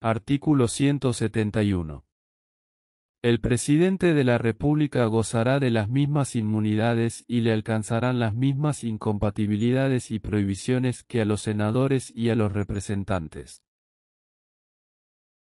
Artículo 171. El presidente de la República gozará de las mismas inmunidades y le alcanzarán las mismas incompatibilidades y prohibiciones que a los senadores y a los representantes.